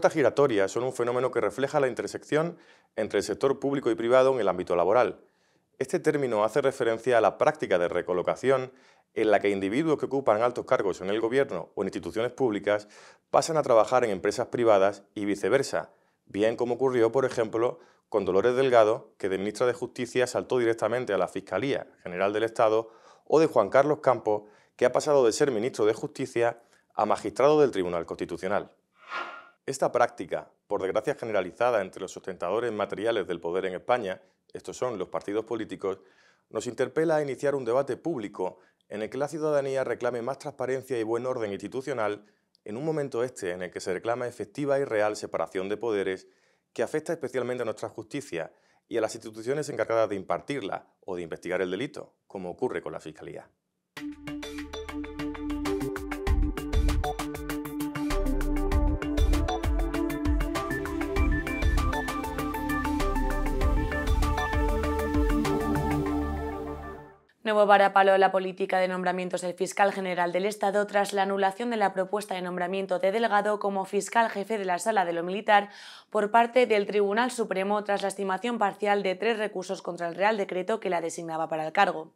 puertas giratorias son un fenómeno que refleja la intersección entre el sector público y privado en el ámbito laboral. Este término hace referencia a la práctica de recolocación en la que individuos que ocupan altos cargos en el gobierno o en instituciones públicas pasan a trabajar en empresas privadas y viceversa, bien como ocurrió, por ejemplo, con Dolores Delgado, que de ministra de Justicia saltó directamente a la Fiscalía General del Estado, o de Juan Carlos Campos, que ha pasado de ser ministro de Justicia a magistrado del Tribunal Constitucional. Esta práctica, por desgracia generalizada entre los sustentadores materiales del poder en España, estos son los partidos políticos, nos interpela a iniciar un debate público en el que la ciudadanía reclame más transparencia y buen orden institucional en un momento este en el que se reclama efectiva y real separación de poderes que afecta especialmente a nuestra justicia y a las instituciones encargadas de impartirla o de investigar el delito, como ocurre con la Fiscalía. Nuevo varapalo a la política de nombramientos del fiscal general del Estado tras la anulación de la propuesta de nombramiento de Delgado como fiscal jefe de la Sala de lo Militar por parte del Tribunal Supremo tras la estimación parcial de tres recursos contra el Real Decreto que la designaba para el cargo.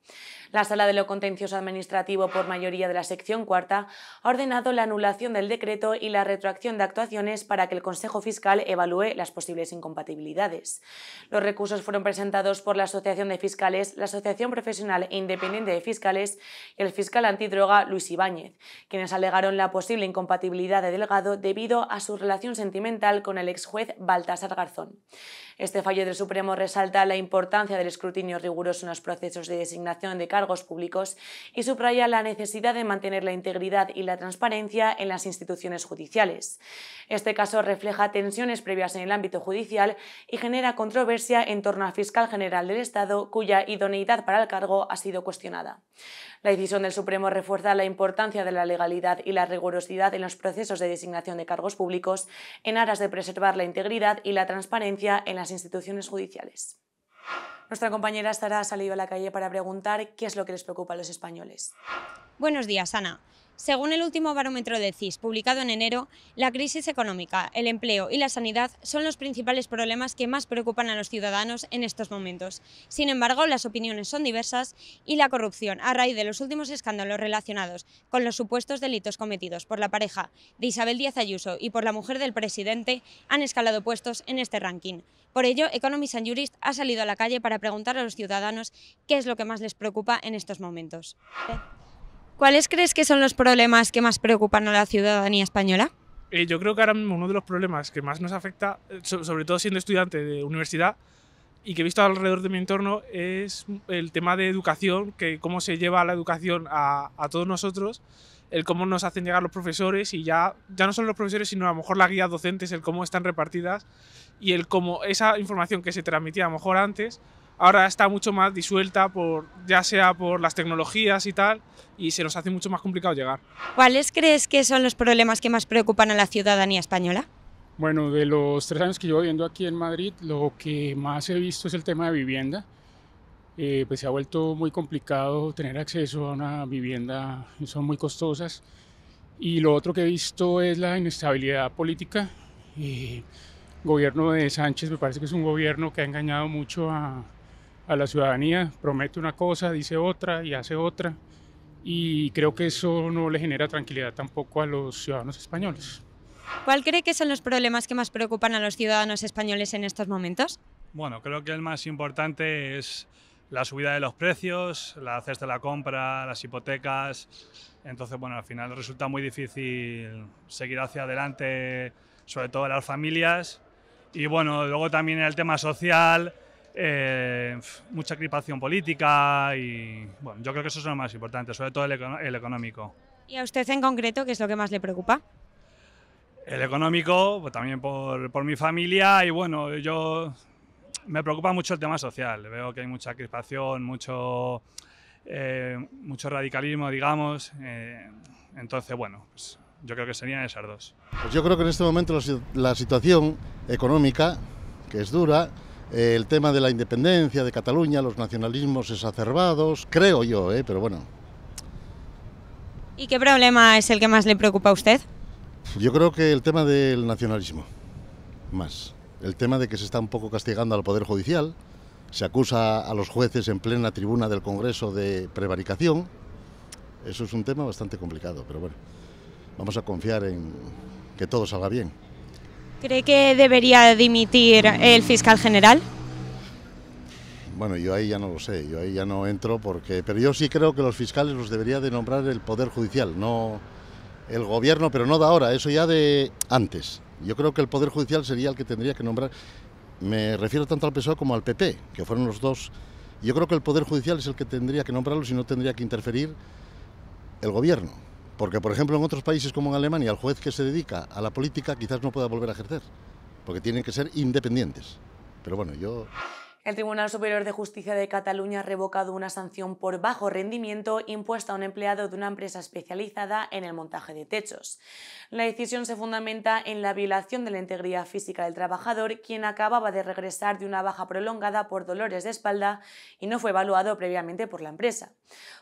La Sala de lo Contencioso Administrativo por mayoría de la sección cuarta ha ordenado la anulación del decreto y la retroacción de actuaciones para que el Consejo Fiscal evalúe las posibles incompatibilidades. Los recursos fueron presentados por la Asociación de Fiscales, la Asociación Profesional e Independiente de Fiscales y el fiscal antidroga Luis Ibáñez, quienes alegaron la posible incompatibilidad de Delgado debido a su relación sentimental con el ex juez Baltasar Garzón. Este fallo del Supremo resalta la importancia del escrutinio riguroso en los procesos de designación de cargos públicos y subraya la necesidad de mantener la integridad y la transparencia en las instituciones judiciales. Este caso refleja tensiones previas en el ámbito judicial y genera controversia en torno al fiscal general del Estado, cuya idoneidad para el cargo ha sido cuestionada. La decisión del Supremo refuerza la importancia de la legalidad y la rigurosidad en los procesos de designación de cargos públicos en aras de preservar la integridad y la transparencia en las instituciones judiciales. Nuestra compañera estará ha salido a la calle para preguntar qué es lo que les preocupa a los españoles. Buenos días, Ana. Según el último barómetro de CIS, publicado en enero, la crisis económica, el empleo y la sanidad son los principales problemas que más preocupan a los ciudadanos en estos momentos. Sin embargo, las opiniones son diversas y la corrupción, a raíz de los últimos escándalos relacionados con los supuestos delitos cometidos por la pareja de Isabel Díaz Ayuso y por la mujer del presidente, han escalado puestos en este ranking. Por ello, Economist and Jurist ha salido a la calle para preguntar a los ciudadanos qué es lo que más les preocupa en estos momentos. ¿Cuáles crees que son los problemas que más preocupan a la ciudadanía española? Eh, yo creo que ahora mismo uno de los problemas que más nos afecta, eh, sobre todo siendo estudiante de universidad y que he visto alrededor de mi entorno, es el tema de educación, que cómo se lleva la educación a, a todos nosotros el cómo nos hacen llegar los profesores y ya, ya no son los profesores, sino a lo mejor las guías docentes, el cómo están repartidas y el cómo esa información que se transmitía a lo mejor antes, ahora está mucho más disuelta, por, ya sea por las tecnologías y tal, y se nos hace mucho más complicado llegar. ¿Cuáles crees que son los problemas que más preocupan a la ciudadanía española? Bueno, de los tres años que llevo viviendo aquí en Madrid, lo que más he visto es el tema de vivienda. Eh, pues se ha vuelto muy complicado tener acceso a una vivienda, son muy costosas. Y lo otro que he visto es la inestabilidad política. el eh, gobierno de Sánchez me parece que es un gobierno que ha engañado mucho a, a la ciudadanía, promete una cosa, dice otra y hace otra. Y creo que eso no le genera tranquilidad tampoco a los ciudadanos españoles. ¿Cuál cree que son los problemas que más preocupan a los ciudadanos españoles en estos momentos? Bueno, creo que el más importante es la subida de los precios, la cesta de la compra, las hipotecas. Entonces, bueno, al final resulta muy difícil seguir hacia adelante, sobre todo las familias. Y bueno, luego también el tema social, eh, mucha cripación política y bueno, yo creo que eso es lo más importante, sobre todo el, económico. ¿Y a usted en concreto qué es lo que más le preocupa? El económico, pues también por, por mi familia y bueno, yo me preocupa mucho el tema social. Veo que hay mucha crispación, mucho, eh, mucho radicalismo, digamos. Eh, entonces, bueno, pues, yo creo que serían esas dos. Pues yo creo que en este momento la situación económica, que es dura, el tema de la independencia de Cataluña, los nacionalismos exacerbados, creo yo, eh, pero bueno. ¿Y qué problema es el que más le preocupa a usted? Yo creo que el tema del nacionalismo, más. El tema de que se está un poco castigando al Poder Judicial, se acusa a los jueces en plena tribuna del Congreso de prevaricación. Eso es un tema bastante complicado, pero bueno, vamos a confiar en que todo salga bien. ¿Cree que debería dimitir el fiscal general? Bueno, yo ahí ya no lo sé, yo ahí ya no entro porque... Pero yo sí creo que los fiscales los debería de nombrar el Poder Judicial, no el gobierno, pero no de ahora, eso ya de antes. Yo creo que el Poder Judicial sería el que tendría que nombrar. Me refiero tanto al PSOE como al PP, que fueron los dos. Yo creo que el Poder Judicial es el que tendría que nombrarlo y no tendría que interferir el gobierno. Porque, por ejemplo, en otros países como en Alemania, el juez que se dedica a la política quizás no pueda volver a ejercer, porque tienen que ser independientes. Pero bueno, yo... El Tribunal Superior de Justicia de Cataluña ha revocado una sanción por bajo rendimiento impuesta a un empleado de una empresa especializada en el montaje de techos. La decisión se fundamenta en la violación de la integridad física del trabajador, quien acababa de regresar de una baja prolongada por dolores de espalda y no fue evaluado previamente por la empresa.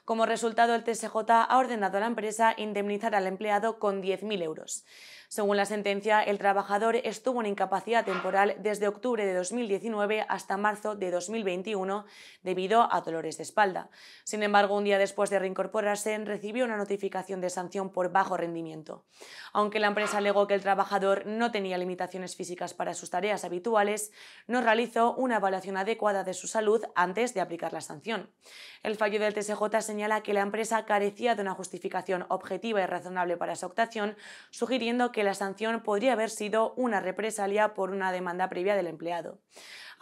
Como resultado, el TSJ ha ordenado a la empresa indemnizar al empleado con 10.000 euros. Según la sentencia, el trabajador estuvo en incapacidad temporal desde octubre de 2019 hasta marzo de 2021 debido a dolores de espalda. Sin embargo, un día después de reincorporarse, recibió una notificación de sanción por bajo rendimiento. Aunque la empresa alegó que el trabajador no tenía limitaciones físicas para sus tareas habituales, no realizó una evaluación adecuada de su salud antes de aplicar la sanción. El fallo del TSJ señala que la empresa carecía de una justificación objetiva y razonable para su actuación, sugiriendo que la sanción podría haber sido una represalia por una demanda previa del empleado.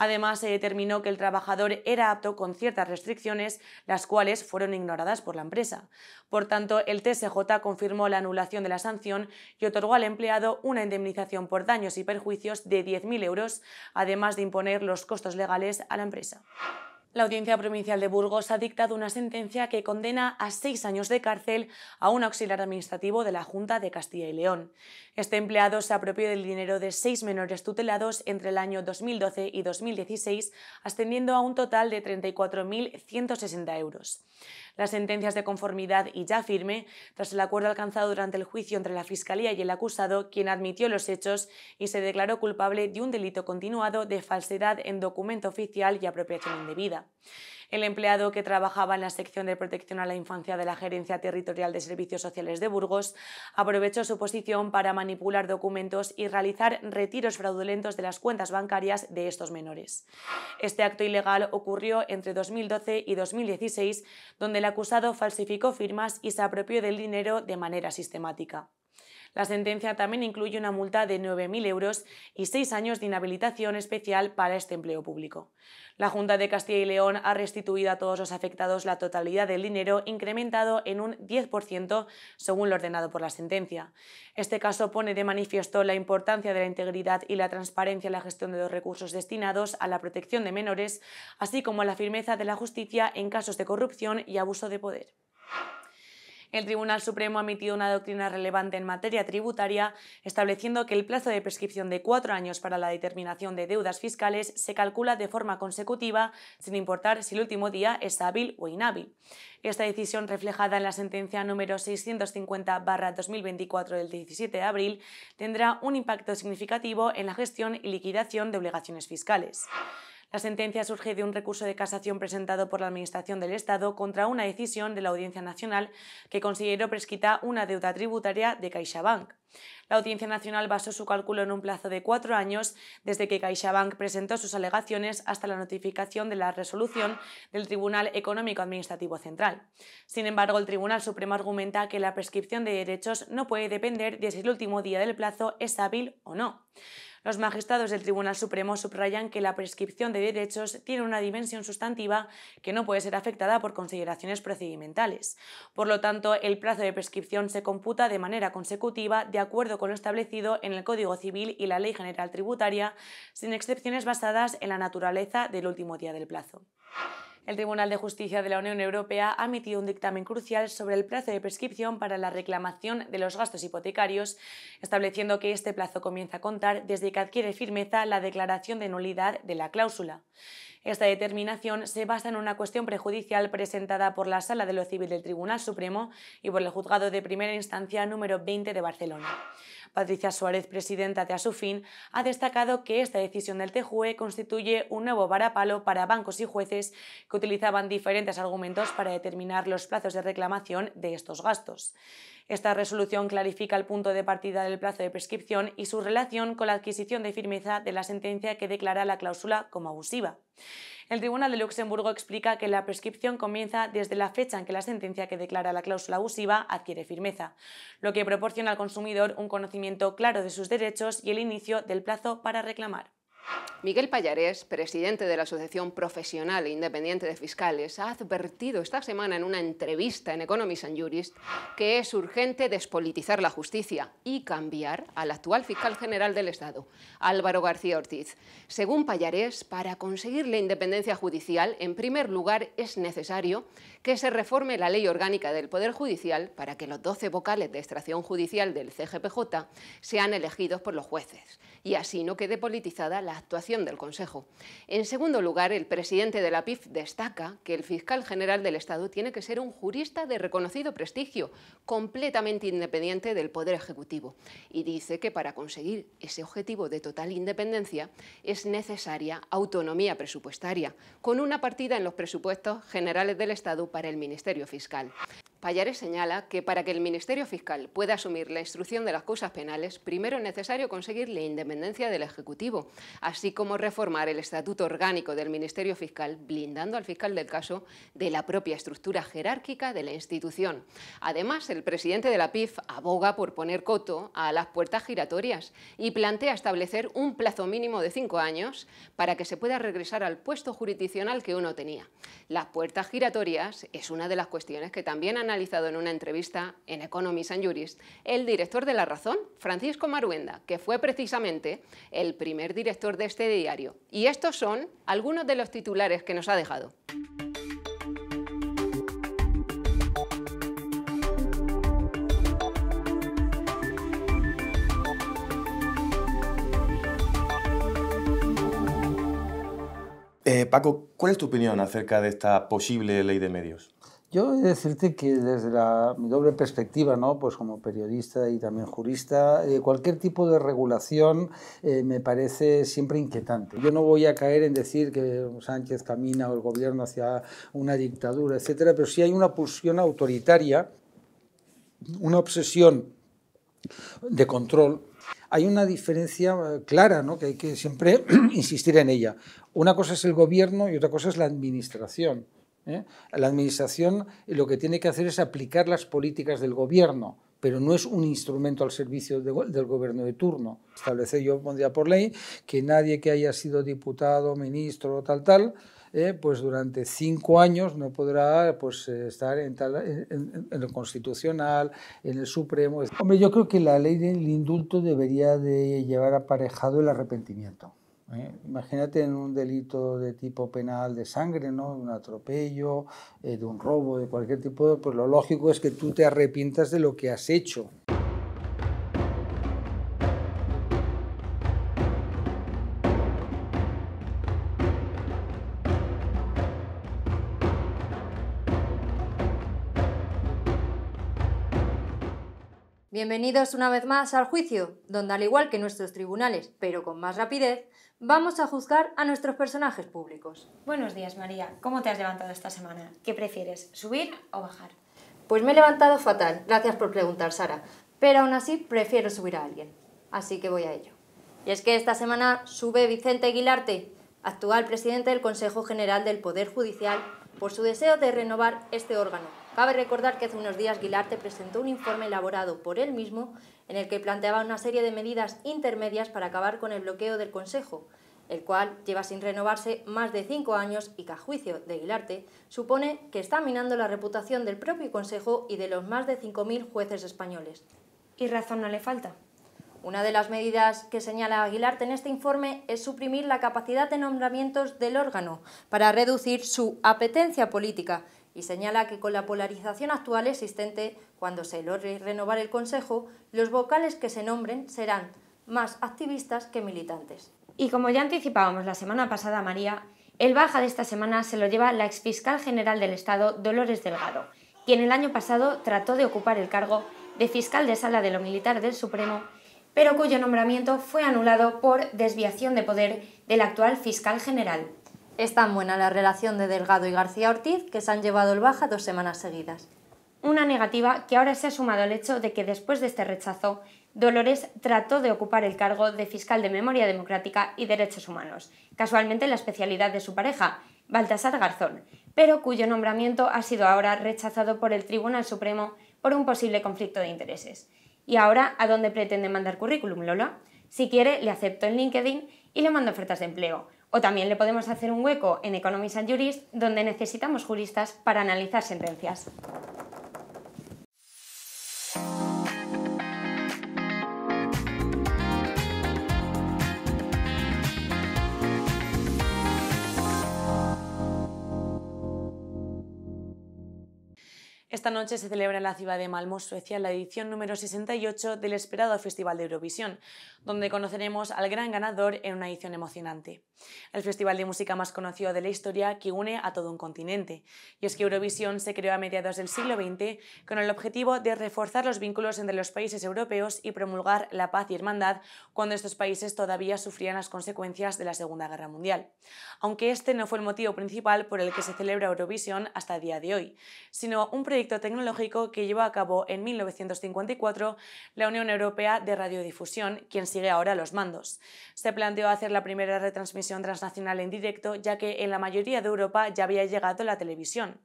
Además, se determinó que el trabajador era apto con ciertas restricciones, las cuales fueron ignoradas por la empresa. Por tanto, el TSJ confirmó la anulación de la sanción y otorgó al empleado una indemnización por daños y perjuicios de 10.000 euros, además de imponer los costos legales a la empresa. La Audiencia Provincial de Burgos ha dictado una sentencia que condena a seis años de cárcel a un auxiliar administrativo de la Junta de Castilla y León. Este empleado se apropió del dinero de seis menores tutelados entre el año 2012 y 2016, ascendiendo a un total de 34.160 euros las sentencias de conformidad y ya firme, tras el acuerdo alcanzado durante el juicio entre la Fiscalía y el acusado, quien admitió los hechos y se declaró culpable de un delito continuado de falsedad en documento oficial y apropiación indebida. El empleado que trabajaba en la sección de protección a la infancia de la Gerencia Territorial de Servicios Sociales de Burgos aprovechó su posición para manipular documentos y realizar retiros fraudulentos de las cuentas bancarias de estos menores. Este acto ilegal ocurrió entre 2012 y 2016, donde el acusado falsificó firmas y se apropió del dinero de manera sistemática. La sentencia también incluye una multa de 9.000 euros y seis años de inhabilitación especial para este empleo público. La Junta de Castilla y León ha restituido a todos los afectados la totalidad del dinero incrementado en un 10% según lo ordenado por la sentencia. Este caso pone de manifiesto la importancia de la integridad y la transparencia en la gestión de los recursos destinados a la protección de menores, así como la firmeza de la justicia en casos de corrupción y abuso de poder el Tribunal Supremo ha emitido una doctrina relevante en materia tributaria, estableciendo que el plazo de prescripción de cuatro años para la determinación de deudas fiscales se calcula de forma consecutiva, sin importar si el último día es hábil o inhábil. Esta decisión, reflejada en la sentencia número 650-2024 del 17 de abril, tendrá un impacto significativo en la gestión y liquidación de obligaciones fiscales. La sentencia surge de un recurso de casación presentado por la Administración del Estado contra una decisión de la Audiencia Nacional que consideró presquita una deuda tributaria de CaixaBank. La Audiencia Nacional basó su cálculo en un plazo de cuatro años desde que CaixaBank presentó sus alegaciones hasta la notificación de la resolución del Tribunal Económico Administrativo Central. Sin embargo, el Tribunal Supremo argumenta que la prescripción de derechos no puede depender de si el último día del plazo es hábil o no. Los magistrados del Tribunal Supremo subrayan que la prescripción de derechos tiene una dimensión sustantiva que no puede ser afectada por consideraciones procedimentales. Por lo tanto, el plazo de prescripción se computa de manera consecutiva de acuerdo con lo establecido en el Código Civil y la Ley General Tributaria, sin excepciones basadas en la naturaleza del último día del plazo. El Tribunal de Justicia de la Unión Europea ha emitido un dictamen crucial sobre el plazo de prescripción para la reclamación de los gastos hipotecarios, estableciendo que este plazo comienza a contar desde que adquiere firmeza la declaración de nulidad de la cláusula. Esta determinación se basa en una cuestión prejudicial presentada por la Sala de lo Civil del Tribunal Supremo y por el Juzgado de Primera Instancia número 20 de Barcelona. Patricia Suárez, presidenta de Asufin, ha destacado que esta decisión del TJUE constituye un nuevo varapalo para bancos y jueces que utilizaban diferentes argumentos para determinar los plazos de reclamación de estos gastos. Esta resolución clarifica el punto de partida del plazo de prescripción y su relación con la adquisición de firmeza de la sentencia que declara la cláusula como abusiva. El Tribunal de Luxemburgo explica que la prescripción comienza desde la fecha en que la sentencia que declara la cláusula abusiva adquiere firmeza, lo que proporciona al consumidor un conocimiento claro de sus derechos y el inicio del plazo para reclamar. Miguel Pallarés, presidente de la Asociación Profesional e Independiente de Fiscales, ha advertido esta semana en una entrevista en Economist and Jurist que es urgente despolitizar la justicia y cambiar al actual fiscal general del Estado, Álvaro García Ortiz. Según Pallarés, para conseguir la independencia judicial, en primer lugar es necesario que se reforme la ley orgánica del Poder Judicial para que los 12 vocales de extracción judicial del CGPJ sean elegidos por los jueces y así no quede politizada la actuación del Consejo. En segundo lugar, el presidente de la PIF destaca que el fiscal general del Estado tiene que ser un jurista de reconocido prestigio, completamente independiente del Poder Ejecutivo, y dice que para conseguir ese objetivo de total independencia es necesaria autonomía presupuestaria, con una partida en los presupuestos generales del Estado para el Ministerio Fiscal. Payares señala que para que el Ministerio Fiscal pueda asumir la instrucción de las causas penales, primero es necesario conseguir la independencia del Ejecutivo, así como reformar el estatuto orgánico del Ministerio Fiscal, blindando al fiscal del caso de la propia estructura jerárquica de la institución. Además, el presidente de la PIF aboga por poner coto a las puertas giratorias y plantea establecer un plazo mínimo de cinco años para que se pueda regresar al puesto jurisdiccional que uno tenía. Las puertas giratorias es una de las cuestiones que también han analizado en una entrevista en Economies and Jurist el director de La Razón, Francisco Maruenda, que fue precisamente el primer director de este diario. Y estos son algunos de los titulares que nos ha dejado. Eh, Paco, ¿cuál es tu opinión acerca de esta posible ley de medios? Yo he de decirte que desde mi doble perspectiva, ¿no? pues como periodista y también jurista, eh, cualquier tipo de regulación eh, me parece siempre inquietante. Yo no voy a caer en decir que Sánchez camina o el gobierno hacia una dictadura, etcétera, pero si hay una pulsión autoritaria, una obsesión de control hay una diferencia eh, clara, que hay que siempre insistir en ella. Una cosa es el gobierno y otra cosa es la administración. ¿eh? La Administración lo que tiene que hacer es aplicar las políticas del Gobierno pero no es un instrumento al servicio del gobierno de turno. Establece yo pondría por ley, que nadie que haya sido diputado, ministro, tal, tal, ¿eh? pues durante cinco años no podrá pues, eh, estar en, tal, lo constitucional, en el Supremo. Hombre, yo creo que la ley del indulto debería de llevar aparejado el arrepentimiento. ¿eh? Imagínate en un delito de tipo penal de sangre, ¿no? De un atropello, eh, de un robo, de cualquier tipo Pues lo lógico es que tú te arrepientas de lo que has hecho. Bienvenidos una vez más al juicio, donde al igual que nuestros tribunales, pero con más rapidez, vamos a juzgar a nuestros personajes públicos. Buenos días, María. ¿Cómo te has levantado esta semana? ¿Qué prefieres, subir o bajar? Pues me he levantado fatal, gracias por preguntar, Sara. Pero aún así prefiero subir a alguien. Así que voy a ello. Y es que esta semana sube Vicente Aguilarte, actual presidente del Consejo General del Poder Judicial, por su deseo de renovar este órgano. Cabe recordar que hace unos días Guilarte presentó un informe elaborado por él mismo en el que planteaba una serie de medidas intermedias para acabar con el bloqueo del Consejo, el cual lleva sin renovarse más de cinco años y que a juicio de Aguilarte, supone que está minando la reputación del propio Consejo y de los más de 5.000 jueces españoles. Y razón no le falta. Una de las medidas que señala Aguilarte en este informe es suprimir la capacidad de nombramientos del órgano para reducir su apetencia política y señala que con la polarización actual existente, cuando se logre renovar el Consejo, los vocales que se nombren serán más activistas que militantes. Y como ya anticipábamos la semana pasada, María, el baja de esta semana se lo lleva la exfiscal general del Estado, Dolores Delgado, quien el año pasado trató de ocupar el cargo de fiscal de sala de lo militar del Supremo, pero cuyo nombramiento fue anulado por desviación de poder del actual fiscal general. Es tan buena la relación de Delgado y García Ortiz que se han llevado el baja dos semanas seguidas. Una negativa que ahora se ha sumado al hecho de que después de este rechazo, Dolores trató de ocupar el cargo de fiscal de Memoria Democrática y Derechos Humanos, casualmente la especialidad de su pareja, Baltasar Garzón, pero cuyo nombramiento ha sido ahora rechazado por el Tribunal Supremo por un posible conflicto de intereses. ¿Y ahora a dónde pretende mandar currículum, Lola? Si quiere, le acepto en LinkedIn y le mando ofertas de empleo, o también le podemos hacer un hueco en Economist and Juris donde necesitamos juristas para analizar sentencias. Esta noche se celebra en la ciudad de Malmö, Suecia, la edición número 68 del esperado Festival de Eurovisión, donde conoceremos al gran ganador en una edición emocionante. El festival de música más conocido de la historia que une a todo un continente. Y es que Eurovisión se creó a mediados del siglo XX con el objetivo de reforzar los vínculos entre los países europeos y promulgar la paz y hermandad cuando estos países todavía sufrían las consecuencias de la Segunda Guerra Mundial. Aunque este no fue el motivo principal por el que se celebra Eurovisión hasta el día de hoy, sino un proyecto proyecto tecnológico que llevó a cabo en 1954 la Unión Europea de Radiodifusión, quien sigue ahora los mandos. Se planteó hacer la primera retransmisión transnacional en directo, ya que en la mayoría de Europa ya había llegado la televisión.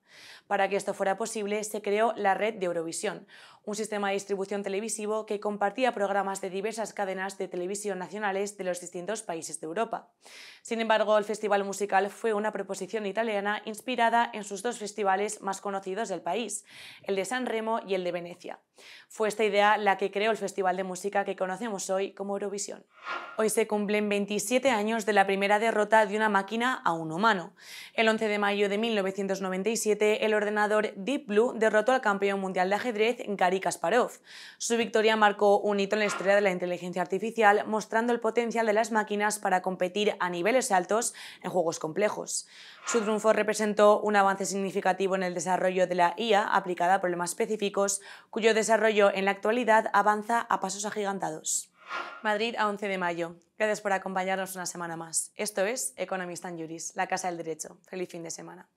Para que esto fuera posible, se creó la red de Eurovisión, un sistema de distribución televisivo que compartía programas de diversas cadenas de televisión nacionales de los distintos países de Europa. Sin embargo, el festival musical fue una proposición italiana inspirada en sus dos festivales más conocidos del país, el de San Remo y el de Venecia. Fue esta idea la que creó el festival de música que conocemos hoy como Eurovisión. Hoy se cumplen 27 años de la primera derrota de una máquina a un humano. El 11 de mayo de 1997, el ordenador Deep Blue derrotó al campeón mundial de ajedrez Gary Kasparov. Su victoria marcó un hito en la historia de la inteligencia artificial, mostrando el potencial de las máquinas para competir a niveles altos en juegos complejos. Su triunfo representó un avance significativo en el desarrollo de la IA aplicada a problemas específicos, cuyo desarrollo en la actualidad avanza a pasos agigantados. Madrid a 11 de mayo. Gracias por acompañarnos una semana más. Esto es Economist and Juris, la Casa del Derecho. Feliz fin de semana.